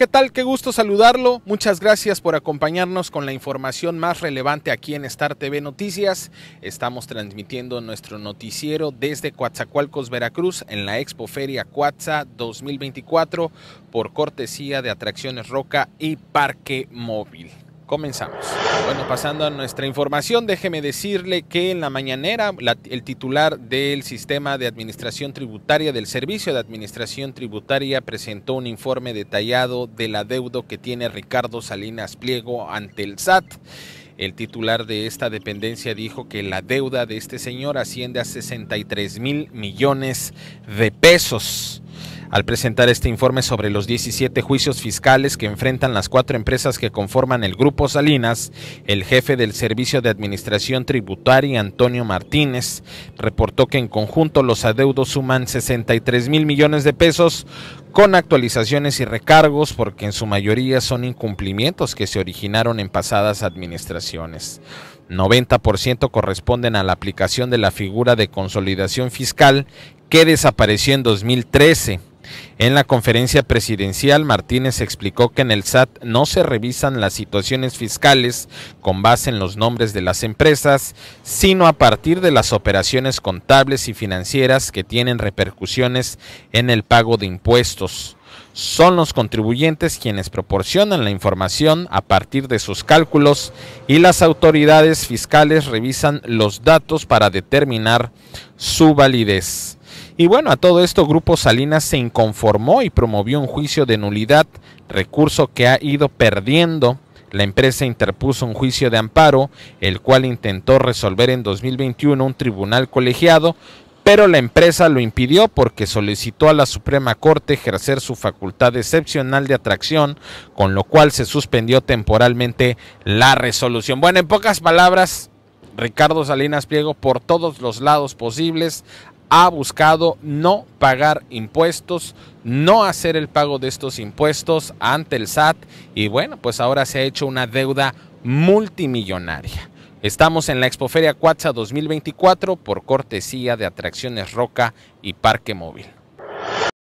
¿Qué tal? Qué gusto saludarlo. Muchas gracias por acompañarnos con la información más relevante aquí en Star TV Noticias. Estamos transmitiendo nuestro noticiero desde Coatzacoalcos, Veracruz, en la Expo Feria 2024 por cortesía de Atracciones Roca y Parque Móvil. Comenzamos. Bueno, pasando a nuestra información, déjeme decirle que en la mañanera el titular del Sistema de Administración Tributaria, del Servicio de Administración Tributaria, presentó un informe detallado del adeudo que tiene Ricardo Salinas Pliego ante el SAT. El titular de esta dependencia dijo que la deuda de este señor asciende a 63 mil millones de pesos al presentar este informe sobre los 17 juicios fiscales que enfrentan las cuatro empresas que conforman el Grupo Salinas, el jefe del Servicio de Administración Tributaria, Antonio Martínez, reportó que en conjunto los adeudos suman 63 mil millones de pesos con actualizaciones y recargos porque en su mayoría son incumplimientos que se originaron en pasadas administraciones. 90% corresponden a la aplicación de la figura de consolidación fiscal que desapareció en 2013. En la conferencia presidencial, Martínez explicó que en el SAT no se revisan las situaciones fiscales con base en los nombres de las empresas, sino a partir de las operaciones contables y financieras que tienen repercusiones en el pago de impuestos. Son los contribuyentes quienes proporcionan la información a partir de sus cálculos y las autoridades fiscales revisan los datos para determinar su validez. Y bueno, a todo esto Grupo Salinas se inconformó y promovió un juicio de nulidad, recurso que ha ido perdiendo. La empresa interpuso un juicio de amparo, el cual intentó resolver en 2021 un tribunal colegiado, pero la empresa lo impidió porque solicitó a la Suprema Corte ejercer su facultad excepcional de atracción, con lo cual se suspendió temporalmente la resolución. Bueno, en pocas palabras, Ricardo Salinas Pliego por todos los lados posibles ha buscado no pagar impuestos, no hacer el pago de estos impuestos ante el SAT y bueno, pues ahora se ha hecho una deuda multimillonaria. Estamos en la Expoferia Cuatza 2024 por cortesía de Atracciones Roca y Parque Móvil.